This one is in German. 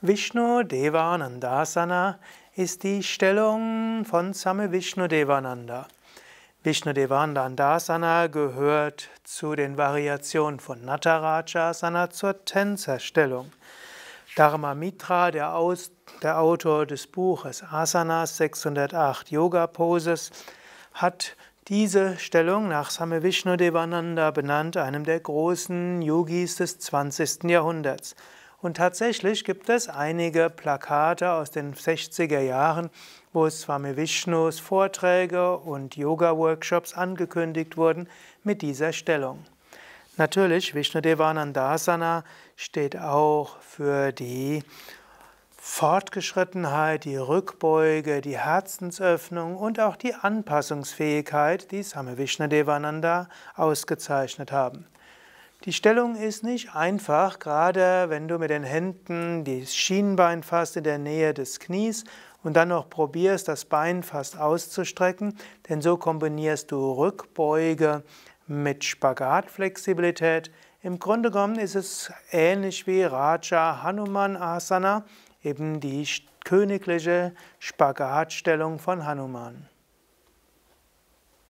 Vishnu Devanandasana ist die Stellung von Same Vishnu Devananda. Vishnu Devanandasana gehört zu den Variationen von Natarajasana zur Tänzerstellung. Dharma Mitra, der, Aus, der Autor des Buches Asanas 608 Yoga Poses, hat diese Stellung nach Same Vishnu Devananda benannt, einem der großen Yogis des 20. Jahrhunderts. Und tatsächlich gibt es einige Plakate aus den 60er Jahren, wo Swami Vishnus Vorträge und Yoga-Workshops angekündigt wurden mit dieser Stellung. Natürlich, Vishnudevanandasana steht auch für die Fortgeschrittenheit, die Rückbeuge, die Herzensöffnung und auch die Anpassungsfähigkeit, die Same Vishnudevananda ausgezeichnet haben. Die Stellung ist nicht einfach, gerade wenn du mit den Händen das Schienbein fasst in der Nähe des Knies und dann noch probierst, das Bein fast auszustrecken, denn so kombinierst du Rückbeuge mit Spagatflexibilität. Im Grunde genommen ist es ähnlich wie Raja Hanuman Asana, eben die königliche Spagatstellung von Hanuman.